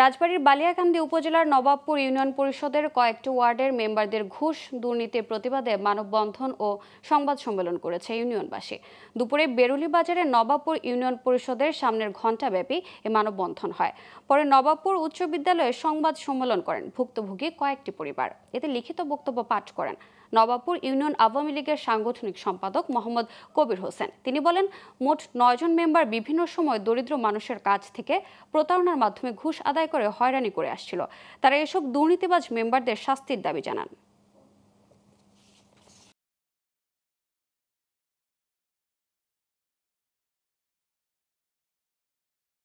রাজবাড়ীর বালিয়াকান্দি উপজেলার নবাবপুর ইউনিয়ন পরিষদের কয়েকটি ওয়ার্ডের মেম্বারদের ঘুষ দুর্নীতির প্রতিবাদে মানববন্ধন ও সংবাদ সম্মেলন করেছে ইউনিয়নবাসী দুপুরে বেরুলি বাজারে নবাবপুর ইউনিয়ন পরিষদের সামনের ঘণ্টাব্যাপী এ মানববন্ধন হয় পরে নবাবপুর উচ্চ বিদ্যালয়ে সংবাদ সম্মেলন করেন ভুক্তভোগী কয়েকটি পরিবার এতে লিখিত বক্তব্য পাঠ করেন নবাবপুর ইউনিয়ন আওয়ামী লীগের সাংগঠনিক সম্পাদক মোহাম্মদ কবির হোসেন তিনি বলেন মোট নয়জন মেম্বার বিভিন্ন সময় দরিদ্র মানুষের কাছ থেকে প্রতারণার মাধ্যমে ঘুষ আদায় আদায় করে হয়রানি করে আসছিল তারা এসব দুর্নীতিবাজ মেম্বারদের শাস্তির দাবি জানান